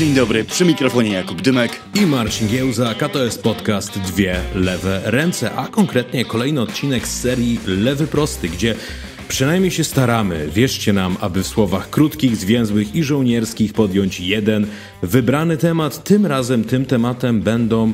Dzień dobry, przy mikrofonie Jakub Dymek i Marcin Giełzak, a to jest podcast Dwie Lewe Ręce, a konkretnie kolejny odcinek z serii Lewy Prosty, gdzie przynajmniej się staramy, wierzcie nam, aby w słowach krótkich, zwięzłych i żołnierskich podjąć jeden wybrany temat. Tym razem tym tematem będą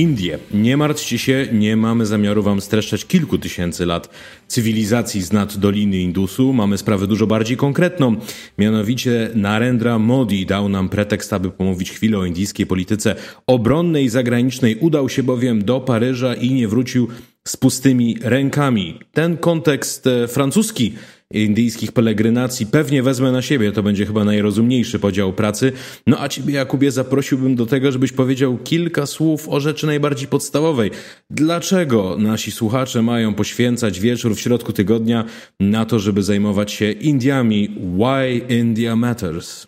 Indie. Nie martwcie się, nie mamy zamiaru wam streszczać kilku tysięcy lat cywilizacji z nad Doliny Indusu. Mamy sprawę dużo bardziej konkretną. Mianowicie Narendra Modi dał nam pretekst, aby pomówić chwilę o indyjskiej polityce obronnej i zagranicznej. Udał się bowiem do Paryża i nie wrócił z pustymi rękami. Ten kontekst e, francuski indyjskich pelegrynacji. Pewnie wezmę na siebie, to będzie chyba najrozumniejszy podział pracy. No a ciebie, Jakubie, zaprosiłbym do tego, żebyś powiedział kilka słów o rzeczy najbardziej podstawowej. Dlaczego nasi słuchacze mają poświęcać wieczór w środku tygodnia na to, żeby zajmować się Indiami? Why India Matters?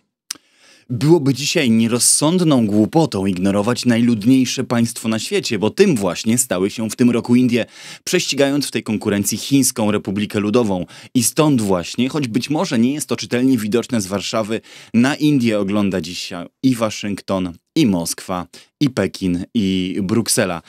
Byłoby dzisiaj nierozsądną głupotą ignorować najludniejsze państwo na świecie, bo tym właśnie stały się w tym roku Indie, prześcigając w tej konkurencji Chińską Republikę Ludową. I stąd właśnie, choć być może nie jest to czytelnie widoczne z Warszawy, na Indie ogląda dzisiaj i Waszyngton, i Moskwa, i Pekin, i Bruksela.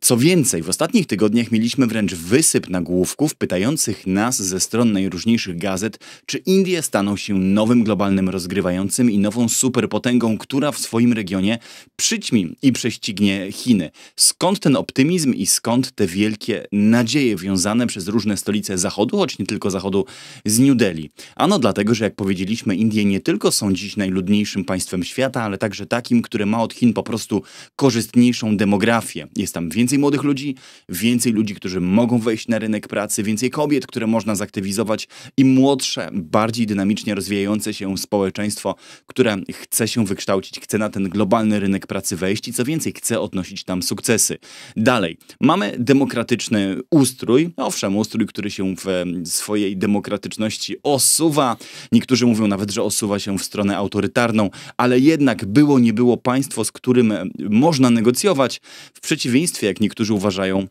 Co więcej, w ostatnich tygodniach mieliśmy wręcz wysyp nagłówków pytających nas ze stron najróżniejszych gazet, czy Indie staną się nowym globalnym rozgrywającym i nową superpotęgą, która w swoim regionie przyćmi i prześcignie Chiny. Skąd ten optymizm i skąd te wielkie nadzieje wiązane przez różne stolice Zachodu, choć nie tylko Zachodu, z New Delhi? Ano dlatego, że jak powiedzieliśmy, Indie nie tylko są dziś najludniejszym państwem świata, ale także takim, które ma ma od Chin po prostu korzystniejszą demografię. Jest tam więcej młodych ludzi, więcej ludzi, którzy mogą wejść na rynek pracy, więcej kobiet, które można zaktywizować i młodsze, bardziej dynamicznie rozwijające się społeczeństwo, które chce się wykształcić, chce na ten globalny rynek pracy wejść i co więcej, chce odnosić tam sukcesy. Dalej, mamy demokratyczny ustrój, owszem, ustrój, który się w swojej demokratyczności osuwa. Niektórzy mówią nawet, że osuwa się w stronę autorytarną, ale jednak było, nie było państw państwo, z którym e, można negocjować, w przeciwieństwie, jak niektórzy uważają,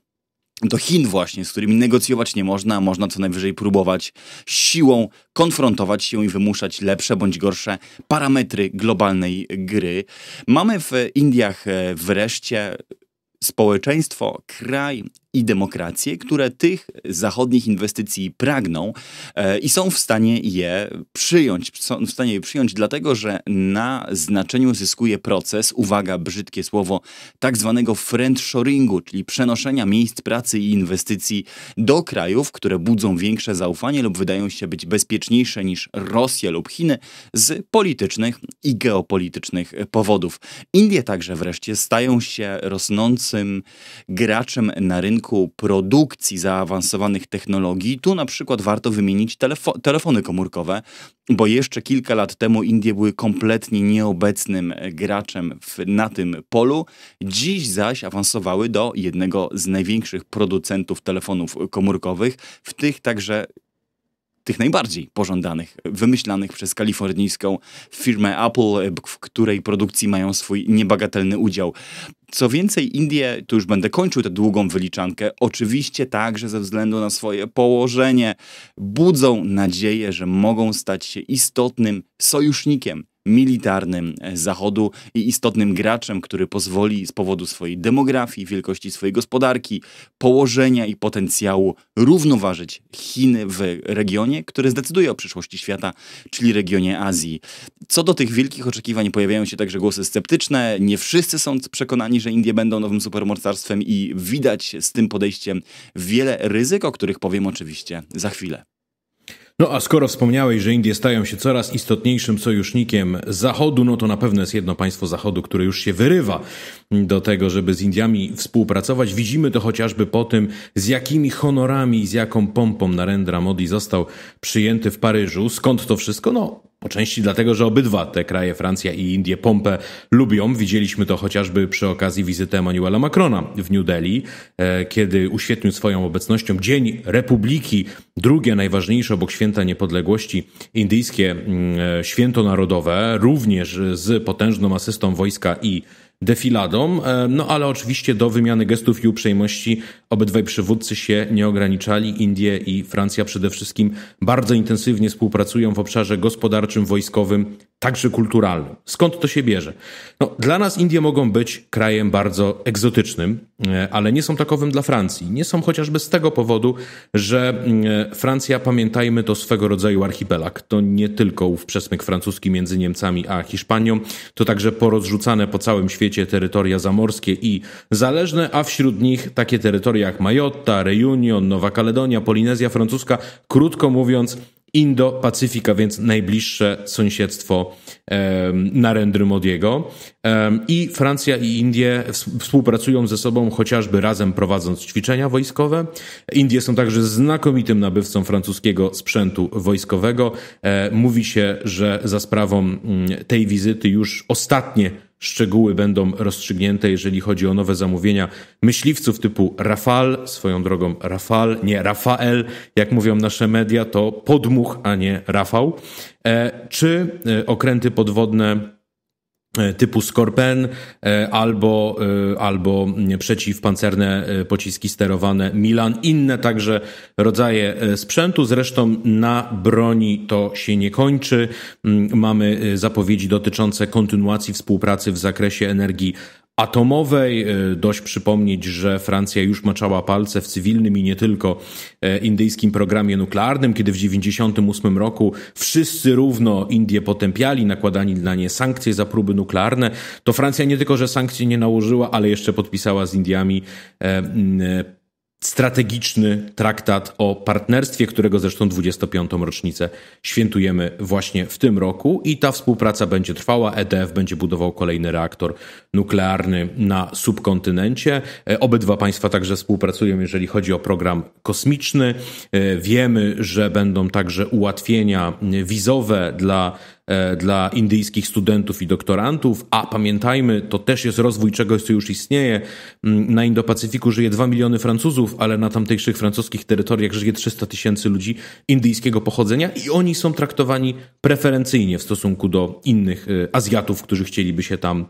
do Chin właśnie, z którymi negocjować nie można, a można co najwyżej próbować siłą konfrontować się i wymuszać lepsze bądź gorsze parametry globalnej gry. Mamy w Indiach e, wreszcie społeczeństwo, kraj, i demokracje, które tych zachodnich inwestycji pragną e, i są w stanie je przyjąć. Są w stanie je przyjąć, dlatego że na znaczeniu zyskuje proces, uwaga, brzydkie słowo, tak zwanego friendshoringu, czyli przenoszenia miejsc pracy i inwestycji do krajów, które budzą większe zaufanie lub wydają się być bezpieczniejsze niż Rosja lub Chiny z politycznych i geopolitycznych powodów. Indie także wreszcie stają się rosnącym graczem na rynku rynku produkcji zaawansowanych technologii, tu na przykład warto wymienić telefo telefony komórkowe, bo jeszcze kilka lat temu Indie były kompletnie nieobecnym graczem w, na tym polu. Dziś zaś awansowały do jednego z największych producentów telefonów komórkowych, w tych także tych najbardziej pożądanych, wymyślanych przez kalifornijską firmę Apple, e, w której produkcji mają swój niebagatelny udział. Co więcej, Indie, tu już będę kończył tę długą wyliczankę, oczywiście także ze względu na swoje położenie, budzą nadzieję, że mogą stać się istotnym sojusznikiem militarnym e, Zachodu i istotnym graczem, który pozwoli z powodu swojej demografii, wielkości swojej gospodarki, położenia i potencjału równoważyć Chiny w regionie, który zdecyduje o przyszłości świata, czyli regionie Azji. Co do tych wielkich oczekiwań pojawiają się także głosy sceptyczne. Nie wszyscy są przekonani, że Indie będą nowym supermocarstwem i widać z tym podejściem wiele ryzyk, o których powiem oczywiście za chwilę. No a skoro wspomniałeś, że Indie stają się coraz istotniejszym sojusznikiem Zachodu, no to na pewno jest jedno państwo Zachodu, które już się wyrywa do tego, żeby z Indiami współpracować. Widzimy to chociażby po tym, z jakimi honorami i z jaką pompą Narendra Modi został przyjęty w Paryżu. Skąd to wszystko? No, po części dlatego, że obydwa te kraje, Francja i Indie, pompę lubią. Widzieliśmy to chociażby przy okazji wizyty Emmanuela Macrona w New Delhi, e, kiedy uświetnił swoją obecnością Dzień Republiki, drugie najważniejsze obok Święta Niepodległości indyjskie mm, e, święto narodowe, również z potężną asystą wojska i defiladą. E, no ale oczywiście do wymiany gestów i uprzejmości obydwaj przywódcy się nie ograniczali. Indie i Francja przede wszystkim bardzo intensywnie współpracują w obszarze gospodarczym, wojskowym, także kulturalnym. Skąd to się bierze? No, dla nas Indie mogą być krajem bardzo egzotycznym, e, ale nie są takowym dla Francji. Nie są chociażby z tego powodu, że e, Francja, pamiętajmy, to swego rodzaju archipelag. To nie tylko ów przesmyk francuski między Niemcami a Hiszpanią, to także porozrzucane po całym świecie świecie terytoria zamorskie i zależne, a wśród nich takie terytoria jak Majotta, Reunion, Nowa Kaledonia, Polinezja Francuska, krótko mówiąc Indo-Pacyfika, więc najbliższe sąsiedztwo e, Narendry Modiego. E, I Francja i Indie współpracują ze sobą, chociażby razem prowadząc ćwiczenia wojskowe. Indie są także znakomitym nabywcą francuskiego sprzętu wojskowego. E, mówi się, że za sprawą mm, tej wizyty już ostatnie Szczegóły będą rozstrzygnięte, jeżeli chodzi o nowe zamówienia myśliwców typu Rafal, swoją drogą Rafal, nie Rafael, jak mówią nasze media, to podmuch, a nie Rafał, e, czy e, okręty podwodne E, typu Skorpen e, albo, e, albo mm, przeciwpancerne pociski sterowane Milan. Inne także rodzaje sprzętu. Zresztą na broni to się nie kończy. Mm, mamy zapowiedzi dotyczące kontynuacji współpracy w zakresie energii atomowej. E, dość przypomnieć, że Francja już maczała palce w cywilnym i nie tylko e, indyjskim programie nuklearnym, kiedy w 1998 roku wszyscy równo Indie potępiali, nakładani na nie sankcje za próby nuklearne. To Francja nie tylko, że sankcje nie nałożyła, ale jeszcze podpisała z Indiami e, strategiczny traktat o partnerstwie, którego zresztą 25. rocznicę świętujemy właśnie w tym roku i ta współpraca będzie trwała. EDF będzie budował kolejny reaktor nuklearny na subkontynencie. E, obydwa państwa także współpracują, jeżeli chodzi o program kosmiczny. E, wiemy, że będą także ułatwienia wizowe dla E, dla indyjskich studentów i doktorantów, a pamiętajmy, to też jest rozwój czegoś, co już istnieje. Mm, na Indo-Pacyfiku żyje 2 miliony Francuzów, ale na tamtejszych francuskich terytoriach żyje 300 tysięcy ludzi indyjskiego pochodzenia i oni są traktowani preferencyjnie w stosunku do innych e, Azjatów, którzy chcieliby się tam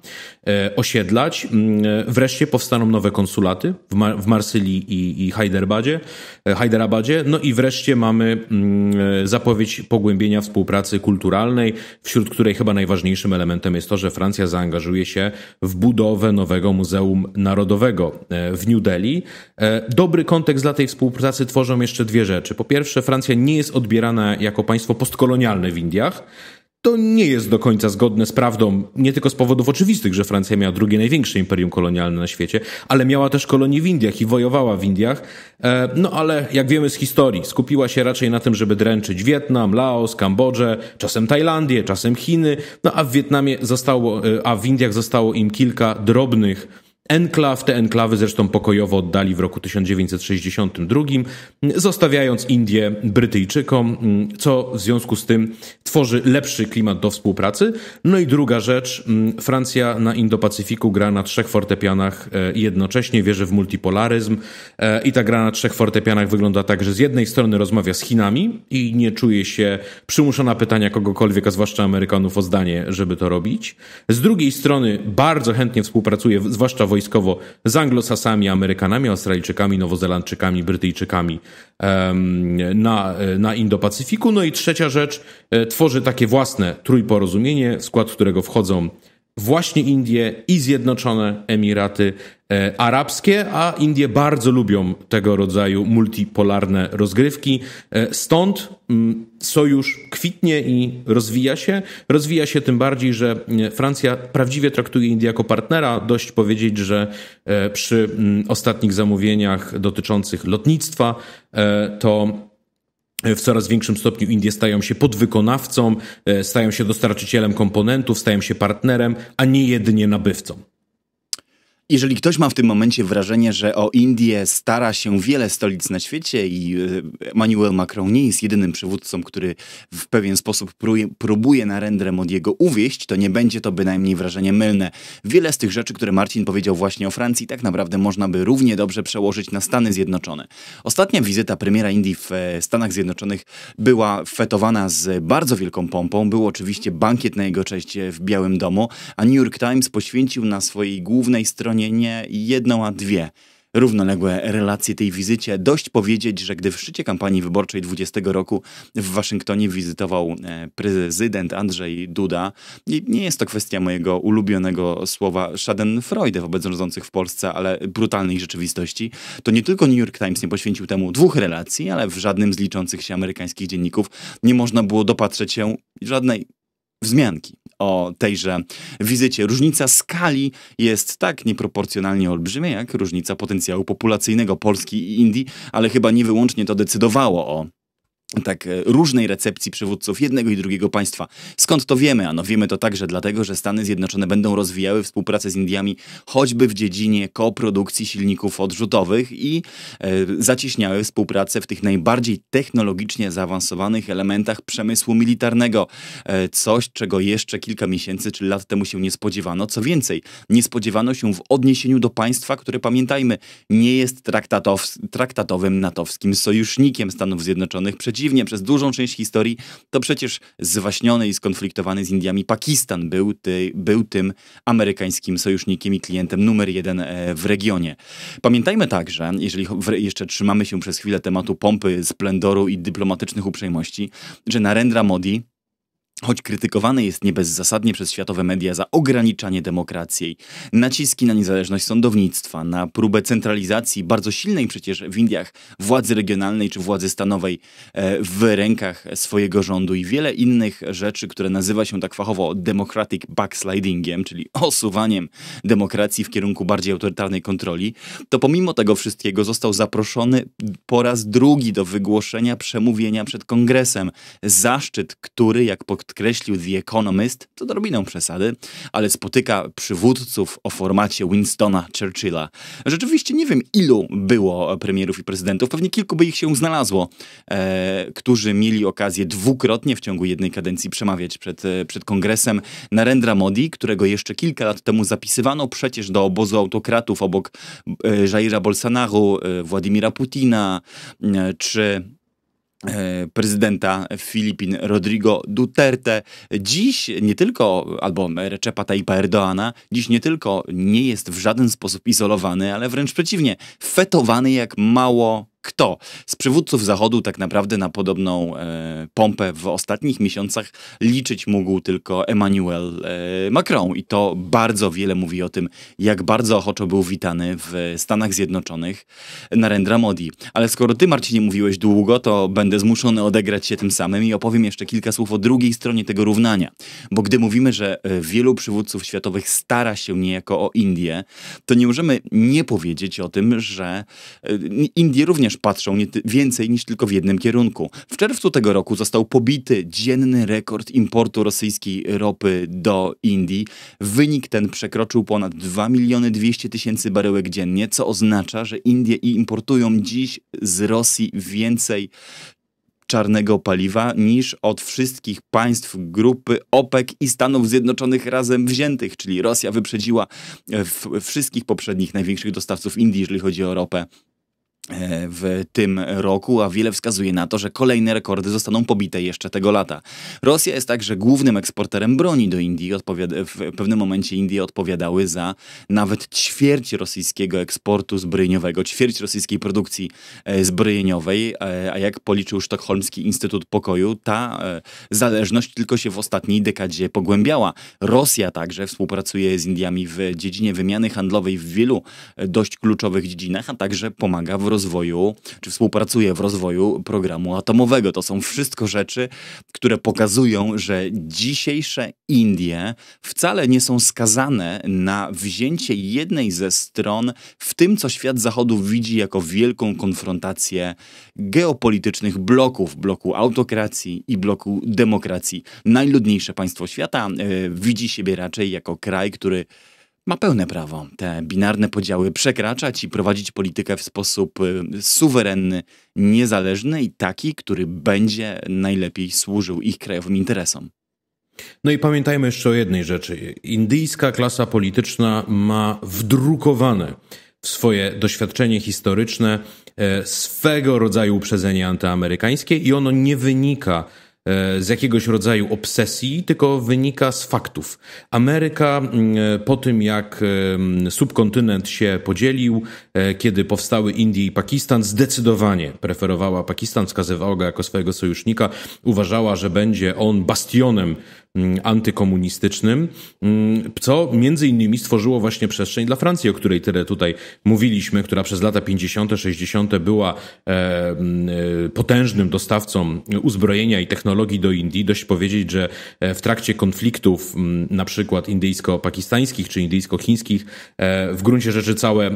e, osiedlać. Mm, wreszcie powstaną nowe konsulaty w, Marsylii i, Hyderabadzie. Hyderabadzie. no i wreszcie mamy mm, zapowiedź pogłębienia współpracy kulturalnej wśród której chyba najważniejszym elementem jest to, że Francja zaangażuje się w budowę nowego Muzeum Narodowego e, w New Delhi. E, dobry kontekst dla tej współpracy tworzą jeszcze dwie rzeczy. Po pierwsze, Francja nie jest odbierana jako państwo postkolonialne w Indiach to nie jest do końca zgodne z prawdą, nie tylko z powodów oczywistych, że Francja miała drugie największe imperium kolonialne na świecie, ale miała też kolonie w Indiach i wojowała w Indiach. E, no ale jak wiemy z historii, skupiła się raczej na tym, żeby dręczyć Wietnam, Laos, Kambodżę, czasem Tajlandię, czasem Chiny, no a w Wietnamie zostało, e, a w Indiach zostało im kilka drobnych Enklaw, te enklawy zresztą pokojowo oddali w roku 1962, zostawiając Indie Brytyjczykom, co w związku z tym tworzy lepszy klimat do współpracy. No i druga rzecz, mm, Francja na Indo-Pacyfiku gra na trzech fortepianach e, jednocześnie, wierzy w multipolaryzm e, i ta gra na trzech fortepianach wygląda tak, że z jednej strony rozmawia z Chinami i nie czuje się przymuszona pytania kogokolwiek, a zwłaszcza Amerykanów o zdanie, żeby to robić. Z drugiej strony bardzo chętnie współpracuje, zwłaszcza wojennie, wojskowo z Anglosasami, Amerykanami, Australijczykami, Nowozelandczykami, Brytyjczykami na, e, na Indo-Pacyfiku. No i trzecia rzecz, e, tworzy takie własne trójporozumienie, w skład którego wchodzą właśnie Indie i Zjednoczone Emiraty, E, arabskie, a Indie bardzo lubią tego rodzaju multipolarne rozgrywki. E, stąd mm, sojusz kwitnie i rozwija się. Rozwija się tym bardziej, że mm, Francja prawdziwie traktuje Indię jako partnera. Dość powiedzieć, że e, przy mm, ostatnich zamówieniach dotyczących lotnictwa to w coraz większym stopniu Indie stają się podwykonawcą, stają się dostarczycielem komponentów, stają się partnerem, a nie jedynie nabywcą. Jeżeli ktoś ma w tym momencie wrażenie, że o Indię stara się wiele stolic na świecie i e, Emmanuel Macron nie jest jedynym przywódcą, który w pewien sposób próbuje na od Modiego uwieść, to nie będzie to bynajmniej wrażenie mylne. Wiele z tych rzeczy, które Marcin powiedział właśnie o Francji, tak naprawdę można by równie dobrze przełożyć na Stany Zjednoczone. Ostatnia wizyta premiera Indii w e, Stanach Zjednoczonych była fetowana z bardzo wielką pompą. Był oczywiście bankiet na jego cześć w Białym Domu, a New York Times poświęcił na swojej głównej stronie nie jedną, a dwie równoległe relacje tej wizycie. Dość powiedzieć, że gdy w szczycie kampanii wyborczej 20 roku w Waszyngtonie wizytował e, prezydent Andrzej Duda, I nie jest to kwestia mojego ulubionego słowa schadenfreude wobec rządzących w Polsce, ale brutalnej rzeczywistości, to nie tylko New York Times nie poświęcił temu dwóch relacji, ale w żadnym z liczących się amerykańskich dzienników nie można było dopatrzeć się żadnej wzmianki o tejże wizycie. Różnica skali jest tak nieproporcjonalnie olbrzymia, jak różnica potencjału populacyjnego Polski i Indii, ale chyba nie wyłącznie to decydowało o tak e, różnej recepcji przywódców jednego i drugiego państwa. Skąd to wiemy? Ano wiemy to także dlatego, że Stany Zjednoczone będą rozwijały współpracę z Indiami choćby w dziedzinie koprodukcji silników odrzutowych i e, zacieśniały współpracę w tych najbardziej technologicznie zaawansowanych elementach przemysłu militarnego. E, coś, czego jeszcze kilka miesięcy czy lat temu się nie spodziewano. Co więcej, nie spodziewano się w odniesieniu do państwa, które pamiętajmy, nie jest traktatow traktatowym natowskim sojusznikiem Stanów Zjednoczonych przeciw przeciwnie, przez dużą część historii to przecież zwaśniony i skonfliktowany z Indiami Pakistan był, ty, był tym amerykańskim sojusznikiem i klientem numer jeden e, w regionie. Pamiętajmy także, jeżeli jeszcze trzymamy się przez chwilę tematu pompy, splendoru i dyplomatycznych uprzejmości, że Narendra Modi Choć krytykowany jest nie bezzasadnie przez światowe media za ograniczanie demokracji, naciski na niezależność sądownictwa, na próbę centralizacji bardzo silnej przecież w Indiach władzy regionalnej czy władzy stanowej e, w rękach swojego rządu i wiele innych rzeczy, które nazywa się tak fachowo democratic backslidingiem, czyli osuwaniem demokracji w kierunku bardziej autorytarnej kontroli, to pomimo tego wszystkiego został zaproszony po raz drugi do wygłoszenia przemówienia przed kongresem. Zaszczyt, który jak po podkreślił The Economist, to odrobiną przesady, ale spotyka przywódców o formacie Winstona Churchilla. Rzeczywiście nie wiem, ilu było premierów i prezydentów, pewnie kilku by ich się znalazło, e, którzy mieli okazję dwukrotnie w ciągu jednej kadencji przemawiać przed, e, przed kongresem. Narendra Modi, którego jeszcze kilka lat temu zapisywano przecież do obozu autokratów obok e, Jaira Bolsonaro, e, Władimira Putina, e, czy E, prezydenta Filipin Rodrigo Duterte. Dziś nie tylko, albo Recep'a Tayyipa Erdoana, dziś nie tylko nie jest w żaden sposób izolowany, ale wręcz przeciwnie, fetowany jak mało kto. Z przywódców Zachodu tak naprawdę na podobną e, pompę w ostatnich miesiącach liczyć mógł tylko Emmanuel e, Macron i to bardzo wiele mówi o tym, jak bardzo ochoczo był witany w Stanach Zjednoczonych Narendra Modi. Ale skoro ty, Marcinie, mówiłeś długo, to będę zmuszony odegrać się tym samym i opowiem jeszcze kilka słów o drugiej stronie tego równania. Bo gdy mówimy, że e, wielu przywódców światowych stara się niejako o Indię, to nie możemy nie powiedzieć o tym, że e, Indie również patrzą nie więcej niż tylko w jednym kierunku. W czerwcu tego roku został pobity dzienny rekord importu rosyjskiej ropy do Indii. Wynik ten przekroczył ponad 2 miliony 200 tysięcy baryłek dziennie, co oznacza, że Indie importują dziś z Rosji więcej czarnego paliwa niż od wszystkich państw grupy OPEC i Stanów Zjednoczonych razem wziętych, czyli Rosja wyprzedziła e, wszystkich poprzednich największych dostawców Indii, jeżeli chodzi o ropę E, w tym roku, a wiele wskazuje na to, że kolejne rekordy zostaną pobite jeszcze tego lata. Rosja jest także głównym eksporterem broni do Indii. w pewnym momencie Indie odpowiadały za nawet ćwierć rosyjskiego eksportu zbrojeniowego, ćwierć rosyjskiej produkcji e, zbrojeniowej, e, a jak policzył Sztokholmski Instytut Pokoju, ta zależność tylko się w ostatniej dekadzie pogłębiała. Rosja także współpracuje z Indiami w dziedzinie wymiany handlowej w wielu dość kluczowych dziedzinach, a także pomaga w rozwoju, czy współpracuje w rozwoju programu atomowego. To są wszystko rzeczy, które pokazują, że dzisiejsze Indie wcale nie są skazane na wzięcie jednej ze stron w tym, co świat Zachodu widzi jako wielką konfrontację geopolitycznych bloków, bloku autokracji i bloku demokracji. Najludniejsze państwo świata yy, widzi siebie raczej jako kraj, który ma pełne prawo te binarne podziały przekraczać i prowadzić politykę w sposób y, suwerenny, niezależny i taki, który będzie najlepiej służył ich krajowym interesom. No i pamiętajmy jeszcze o jednej rzeczy. Indyjska klasa polityczna ma wdrukowane w swoje doświadczenie historyczne e, swego rodzaju uprzedzenie antyamerykańskie i ono nie wynika E, z jakiegoś rodzaju obsesji, tylko wynika z faktów. Ameryka mm, e, po tym, jak e, mm, subkontynent się podzielił, kiedy powstały Indie i Pakistan, zdecydowanie preferowała Pakistan, wskazywała go jako swojego sojusznika, uważała, że będzie on bastionem Mm, antykomunistycznym, mm, co między innymi stworzyło właśnie przestrzeń dla Francji, o której tyle tutaj mówiliśmy, która przez lata 50., 60. była e, mm, e, potężnym dostawcą uzbrojenia i technologii do Indii. Dość powiedzieć, że e, w trakcie konfliktów na przykład indyjsko-pakistańskich czy indyjsko-chińskich w gruncie rzeczy całe,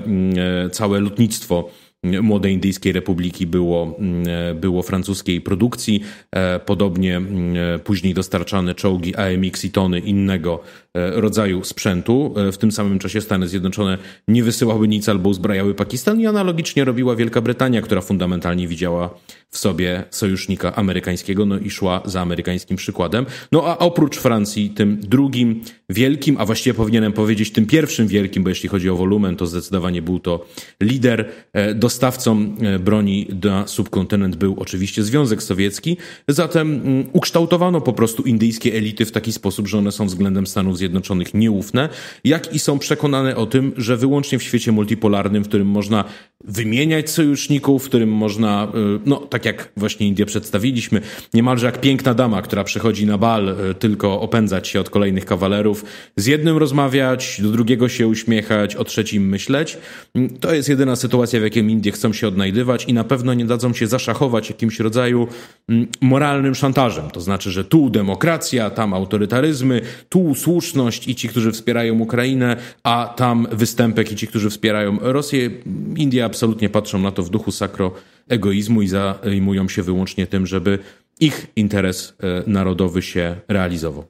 całe lotnictwo Młodej Indyjskiej Republiki było, mm, e, było francuskiej produkcji. E, podobnie mm, e, później dostarczane czołgi AMX i tony innego E, rodzaju sprzętu. E, w tym samym czasie Stany Zjednoczone nie wysyłały nic albo uzbrajały Pakistan i analogicznie robiła Wielka Brytania, która fundamentalnie widziała w sobie sojusznika amerykańskiego, no i szła za amerykańskim przykładem. No a oprócz Francji, tym drugim wielkim, a właściwie powinienem powiedzieć tym pierwszym wielkim, bo jeśli chodzi o wolumen, to zdecydowanie był to lider. E, dostawcą broni na subkontynent był oczywiście Związek Sowiecki, zatem mm, ukształtowano po prostu indyjskie elity w taki sposób, że one są względem Stanów Zjednoczonych nieufne, jak i są przekonane o tym, że wyłącznie w świecie multipolarnym, w którym można wymieniać sojuszników, w którym można, y, no tak jak właśnie Indie przedstawiliśmy, niemalże jak piękna dama, która przychodzi na bal y, tylko opędzać się od kolejnych kawalerów, z jednym rozmawiać, do drugiego się uśmiechać, o trzecim myśleć. Mm, to jest jedyna sytuacja, w jakiej Indie chcą się odnajdywać i na pewno nie dadzą się zaszachować jakimś rodzaju mm, moralnym szantażem. To znaczy, że tu demokracja, tam autorytaryzmy, tu słuszność i ci, którzy wspierają Ukrainę, a tam występek i ci, którzy wspierają Rosję. India absolutnie patrzą na to w duchu sakro egoizmu i zajmują się wyłącznie tym, żeby ich interes e, narodowy się realizował.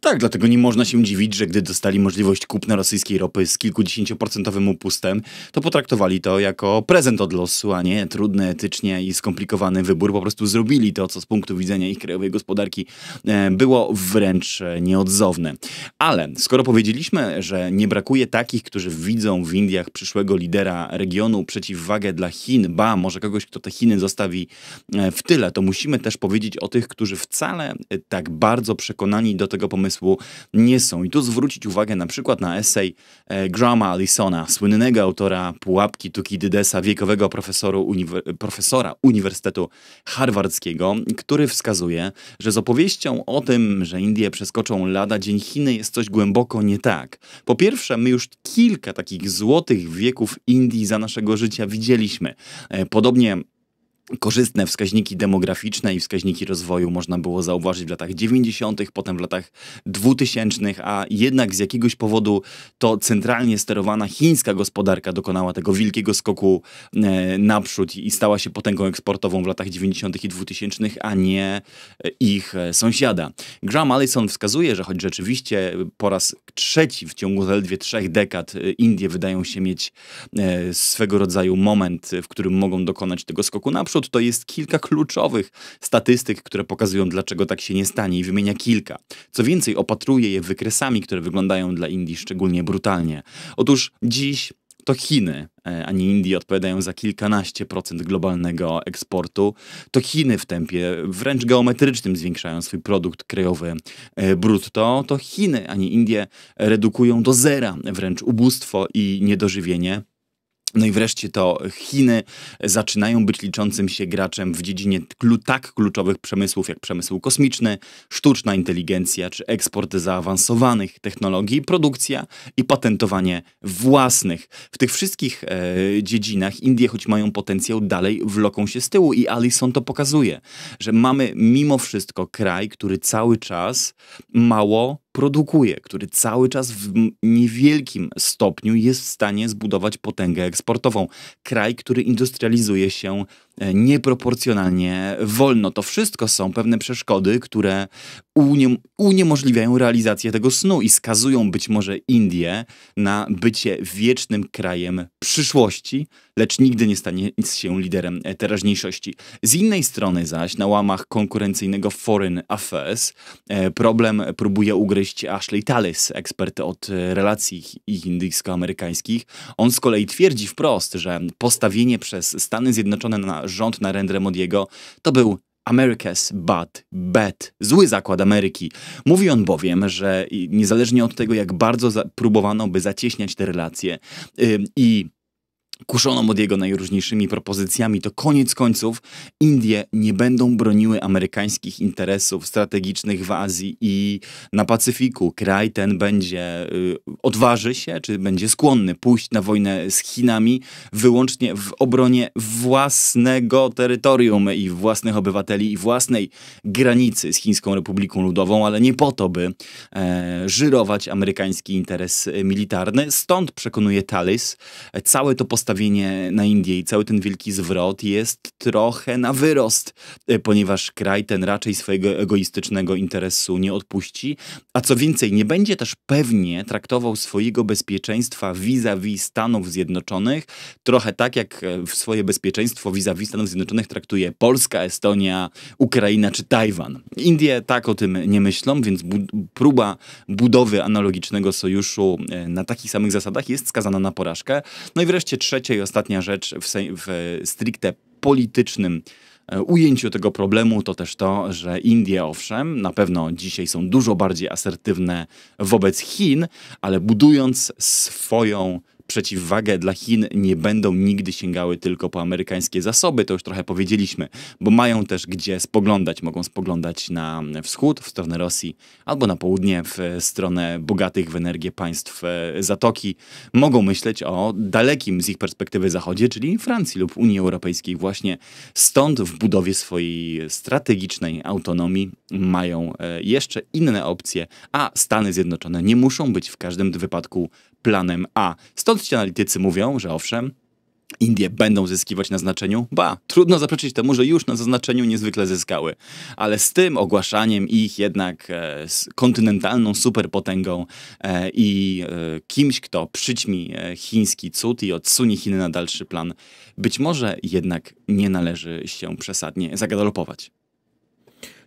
Tak, dlatego nie można się dziwić, że gdy dostali możliwość kupna rosyjskiej ropy z kilkudziesięcioprocentowym upustem, to potraktowali to jako prezent od losu, a nie trudny etycznie i skomplikowany wybór. Po prostu zrobili to, co z punktu widzenia ich krajowej gospodarki e, było wręcz e, nieodzowne. Ale skoro powiedzieliśmy, że nie brakuje takich, którzy widzą w Indiach przyszłego lidera regionu przeciwwagę dla Chin, ba, może kogoś, kto te Chiny zostawi e, w tyle, to musimy też powiedzieć o tych, którzy wcale tak bardzo przekonani do tego pomysłu, umysłu nie są. I tu zwrócić uwagę na przykład na esej e, Grahama Allisona, słynnego autora Pułapki Tukidydesa, wiekowego uniwer profesora Uniwersytetu Harvardzkiego, który wskazuje, że z opowieścią o tym, że Indie przeskoczą lada dzień Chiny jest coś głęboko nie tak. Po pierwsze, my już kilka takich złotych wieków Indii za naszego życia widzieliśmy. E, podobnie korzystne wskaźniki demograficzne i wskaźniki rozwoju można było zauważyć w latach 90., potem w latach 2000, a jednak z jakiegoś powodu to centralnie sterowana chińska gospodarka dokonała tego wielkiego skoku e, naprzód i stała się potęgą eksportową w latach 90. i 2000, a nie e, ich e, sąsiada. Graham Allison wskazuje, że choć rzeczywiście po raz trzeci w ciągu zaledwie trzech dekad Indie wydają się mieć swego rodzaju moment, w którym mogą dokonać tego skoku naprzód, to tutaj jest kilka kluczowych statystyk, które pokazują, dlaczego tak się nie stanie i wymienia kilka. Co więcej, opatruje je wykresami, które wyglądają dla Indii szczególnie brutalnie. Otóż dziś to Chiny, e, a nie Indie, odpowiadają za kilkanaście procent globalnego eksportu. To Chiny w tempie wręcz geometrycznym zwiększają swój produkt krajowy e, brutto. To Chiny, a nie Indie, redukują do zera wręcz ubóstwo i niedożywienie. No i wreszcie to Chiny zaczynają być liczącym się graczem w dziedzinie tak kluczowych przemysłów jak przemysł kosmiczny, sztuczna inteligencja czy eksport zaawansowanych technologii, produkcja i patentowanie własnych. W tych wszystkich e, dziedzinach Indie, choć mają potencjał, dalej wloką się z tyłu i Alison to pokazuje, że mamy mimo wszystko kraj, który cały czas mało produkuje, który cały czas w niewielkim stopniu jest w stanie zbudować potęgę eksportową. Kraj, który industrializuje się e, nieproporcjonalnie wolno. To wszystko są pewne przeszkody, które uniem uniemożliwiają realizację tego snu i skazują być może Indię na bycie wiecznym krajem przyszłości, lecz nigdy nie stanie się liderem e, teraźniejszości. Z innej strony zaś, na łamach konkurencyjnego Foreign Affairs, e, problem próbuje ugryźć Ashley Tallis, ekspert od e, relacji indyjsko-amerykańskich. On z kolei twierdzi wprost, że postawienie przez Stany Zjednoczone na rząd Narendra Modiego to był America's Bad, Bad, zły zakład Ameryki. Mówi on bowiem, że niezależnie od tego, jak bardzo próbowano by zacieśniać te relacje yy, i kuszono jego najróżniejszymi propozycjami, to koniec końców Indie nie będą broniły amerykańskich interesów strategicznych w Azji i na Pacyfiku. Kraj ten będzie, y, odważy się, czy będzie skłonny pójść na wojnę z Chinami wyłącznie w obronie własnego terytorium i własnych obywateli i własnej granicy z Chińską Republiką Ludową, ale nie po to, by e, żyrować amerykański interes militarny. Stąd przekonuje Talis, całe to postępowanie nastawienie na Indię i cały ten wielki zwrot jest trochę na wyrost, e, ponieważ kraj ten raczej swojego egoistycznego interesu nie odpuści, a co więcej, nie będzie też pewnie traktował swojego bezpieczeństwa vis-a-vis -vis Stanów Zjednoczonych, trochę tak jak e, swoje bezpieczeństwo vis-a-vis -vis Stanów Zjednoczonych traktuje Polska, Estonia, Ukraina czy Tajwan. Indie tak o tym nie myślą, więc bu próba budowy analogicznego sojuszu e, na takich samych zasadach jest skazana na porażkę. No i wreszcie trzeci trzecia i ostatnia rzecz w, w e, stricte politycznym e, ujęciu tego problemu to też to, że Indie owszem, na pewno dzisiaj są dużo bardziej asertywne wobec Chin, ale budując swoją przeciwwagę dla Chin nie będą nigdy sięgały tylko po amerykańskie zasoby, to już trochę powiedzieliśmy, bo mają też gdzie spoglądać. Mogą spoglądać na wschód, w stronę Rosji, albo na południe, w stronę bogatych w energię państw e, Zatoki. Mogą myśleć o dalekim z ich perspektywy zachodzie, czyli Francji lub Unii Europejskiej właśnie. Stąd w budowie swojej strategicznej autonomii mają e, jeszcze inne opcje, a Stany Zjednoczone nie muszą być w każdym wypadku planem A. Stąd Stąd ci analitycy mówią, że owszem, Indie będą zyskiwać na znaczeniu? Ba, trudno zaprzeczyć temu, że już na zaznaczeniu niezwykle zyskały. Ale z tym ogłaszaniem ich jednak e, kontynentalną superpotęgą e, i e, kimś, kto przyćmi e, chiński cud i odsunie Chiny na dalszy plan, być może jednak nie należy się przesadnie zagadalopować.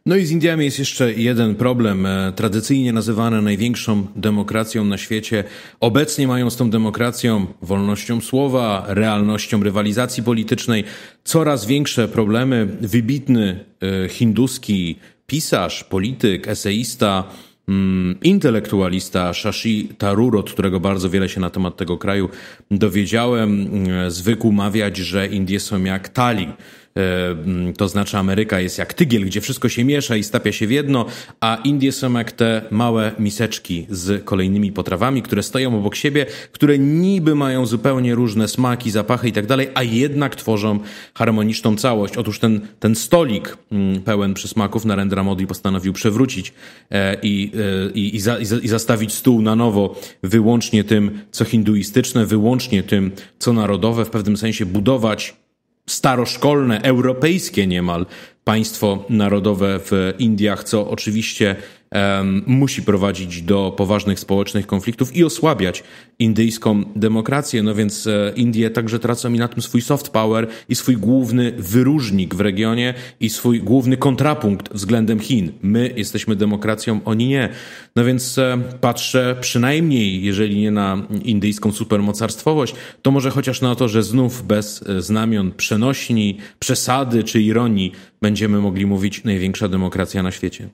No i z Indiami jest jeszcze jeden problem. E, tradycyjnie nazywane największą demokracją na świecie, obecnie mają z tą demokracją, wolnością słowa, realnością rywalizacji politycznej coraz większe problemy. Wybitny e, hinduski pisarz, polityk, eseista, mm, intelektualista Shashi Tarur, od którego bardzo wiele się na temat tego kraju dowiedziałem, e, zwykł mawiać, że Indie są jak tali to znaczy Ameryka jest jak tygiel, gdzie wszystko się miesza i stapia się w jedno, a Indie są jak te małe miseczki z kolejnymi potrawami, które stoją obok siebie, które niby mają zupełnie różne smaki, zapachy i tak dalej, a jednak tworzą harmoniczną całość. Otóż ten, ten stolik mm, pełen przysmaków Narendra Modi postanowił przewrócić e, e, i, i, i, za, i zastawić stół na nowo wyłącznie tym, co hinduistyczne, wyłącznie tym, co narodowe, w pewnym sensie budować staroszkolne, europejskie niemal państwo narodowe w Indiach, co oczywiście um, musi prowadzić do poważnych społecznych konfliktów i osłabiać indyjską demokrację. No więc e, Indie także tracą mi na tym swój soft power i swój główny wyróżnik w regionie i swój główny kontrapunkt względem Chin. My jesteśmy demokracją, oni nie. No więc e, patrzę przynajmniej, jeżeli nie na indyjską supermocarstwowość, to może chociaż na to, że znów bez e, znamion przenośni, przesady czy ironii będziemy mogli mówić największa demokracja na świecie.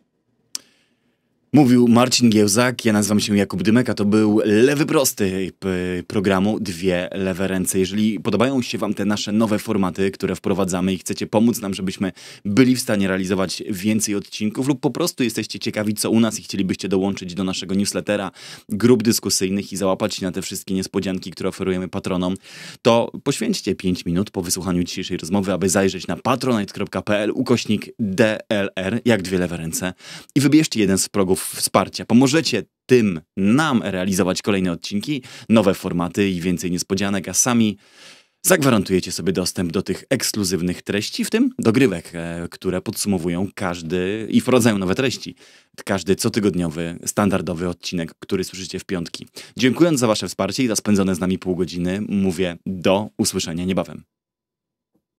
Mówił Marcin Giełzak, ja nazywam się Jakub Dymek. A to był Lewy Prosty y, programu Dwie Lewe Ręce. Jeżeli podobają się wam te nasze nowe formaty, które wprowadzamy i chcecie pomóc nam, żebyśmy byli w stanie realizować więcej odcinków lub po prostu jesteście ciekawi co u nas i chcielibyście dołączyć do naszego newslettera, grup dyskusyjnych i załapać się na te wszystkie niespodzianki, które oferujemy patronom, to poświęćcie 5 minut po wysłuchaniu dzisiejszej rozmowy, aby zajrzeć na patronite.pl ukośnik DLR, jak dwie lewe ręce i wybierzcie jeden z progów wsparcia. Pomożecie tym nam realizować kolejne odcinki, nowe formaty i więcej niespodzianek, a sami zagwarantujecie sobie dostęp do tych ekskluzywnych treści, w tym dogrywek, e, które podsumowują każdy i wprowadzają nowe treści. Każdy cotygodniowy, standardowy odcinek, który słyszycie w piątki. Dziękując za Wasze wsparcie i za spędzone z nami pół godziny, mówię do usłyszenia niebawem.